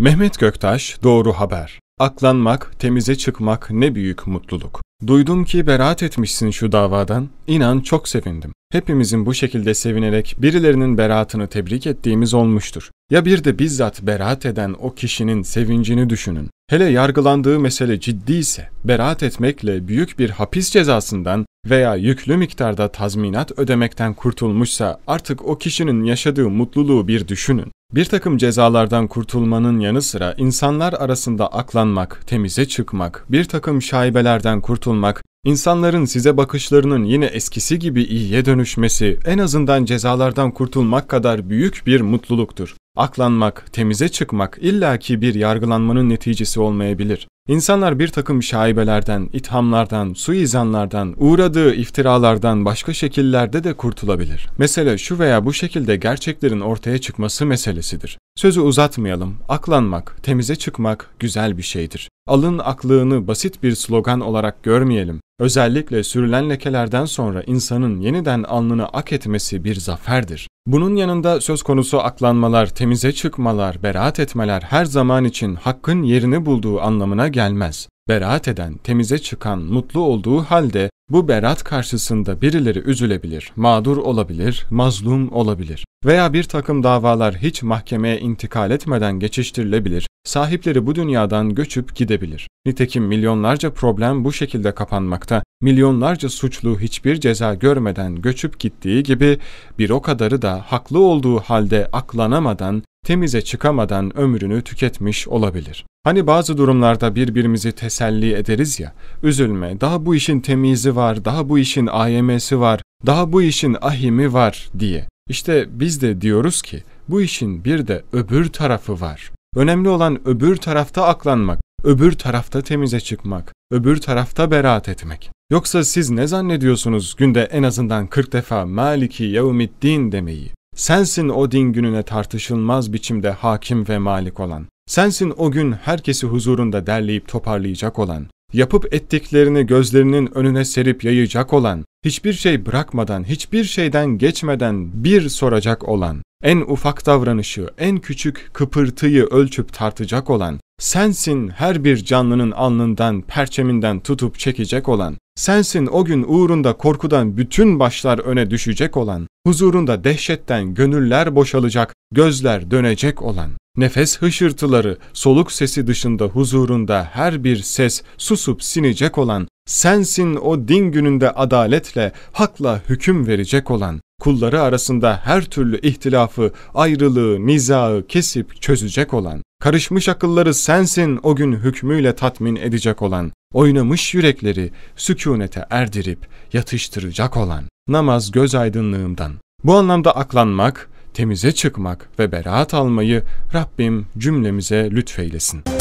Mehmet Göktaş, Doğru Haber. Aklanmak, temize çıkmak ne büyük mutluluk. Duydum ki beraat etmişsin şu davadan. İnan çok sevindim. Hepimizin bu şekilde sevinerek birilerinin beraatını tebrik ettiğimiz olmuştur. Ya bir de bizzat beraat eden o kişinin sevincini düşünün. Hele yargılandığı mesele ciddi ise beraat etmekle büyük bir hapis cezasından veya yüklü miktarda tazminat ödemekten kurtulmuşsa artık o kişinin yaşadığı mutluluğu bir düşünün. Bir takım cezalardan kurtulmanın yanı sıra insanlar arasında aklanmak, temize çıkmak, bir takım şaibelerden kurtulmak, insanların size bakışlarının yine eskisi gibi iyiye dönüşmesi en azından cezalardan kurtulmak kadar büyük bir mutluluktur. Aklanmak, temize çıkmak illaki bir yargılanmanın neticesi olmayabilir. İnsanlar bir takım şaibelerden, ithamlardan, suizanlardan, uğradığı iftiralardan başka şekillerde de kurtulabilir. Mesele şu veya bu şekilde gerçeklerin ortaya çıkması meselesidir. Sözü uzatmayalım, aklanmak, temize çıkmak güzel bir şeydir. Alın aklığını basit bir slogan olarak görmeyelim. Özellikle sürülen lekelerden sonra insanın yeniden alnını ak etmesi bir zaferdir. Bunun yanında söz konusu aklanmalar, temize çıkmalar, beraat etmeler her zaman için hakkın yerini bulduğu anlamına gelmez. Beraat eden, temize çıkan, mutlu olduğu halde bu berat karşısında birileri üzülebilir, mağdur olabilir, mazlum olabilir veya bir takım davalar hiç mahkemeye intikal etmeden geçiştirilebilir, sahipleri bu dünyadan göçüp gidebilir. Nitekim milyonlarca problem bu şekilde kapanmakta milyonlarca suçlu hiçbir ceza görmeden göçüp gittiği gibi bir o kadarı da haklı olduğu halde aklanamadan, temize çıkamadan ömrünü tüketmiş olabilir. Hani bazı durumlarda birbirimizi teselli ederiz ya, üzülme, daha bu işin temizi var, daha bu işin AYM'si var, daha bu işin ahimi var diye. İşte biz de diyoruz ki bu işin bir de öbür tarafı var. Önemli olan öbür tarafta aklanmak, öbür tarafta temize çıkmak, öbür tarafta beraat etmek. Yoksa siz ne zannediyorsunuz günde en azından 40 defa Maliki Yevmiddin demeyi? Sensin o din gününe tartışılmaz biçimde hakim ve malik olan. Sensin o gün herkesi huzurunda derleyip toparlayacak olan. Yapıp ettiklerini gözlerinin önüne serip yayacak olan. Hiçbir şey bırakmadan, hiçbir şeyden geçmeden bir soracak olan. En ufak davranışı, en küçük kıpırtıyı ölçüp tartacak olan. Sensin her bir canlının alnından, perçeminden tutup çekecek olan. Sensin o gün uğrunda korkudan bütün başlar öne düşecek olan, huzurunda dehşetten gönüller boşalacak, gözler dönecek olan. Nefes hışırtıları, soluk sesi dışında huzurunda her bir ses susup sinecek olan, sensin o din gününde adaletle, hakla hüküm verecek olan, kulları arasında her türlü ihtilafı, ayrılığı, nizağı kesip çözecek olan, karışmış akılları sensin o gün hükmüyle tatmin edecek olan, oynamış yürekleri sükunete erdirip yatıştıracak olan namaz göz aydınlığımdan. Bu anlamda aklanmak, temize çıkmak ve beraat almayı Rabbim cümlemize lütfeylesin.''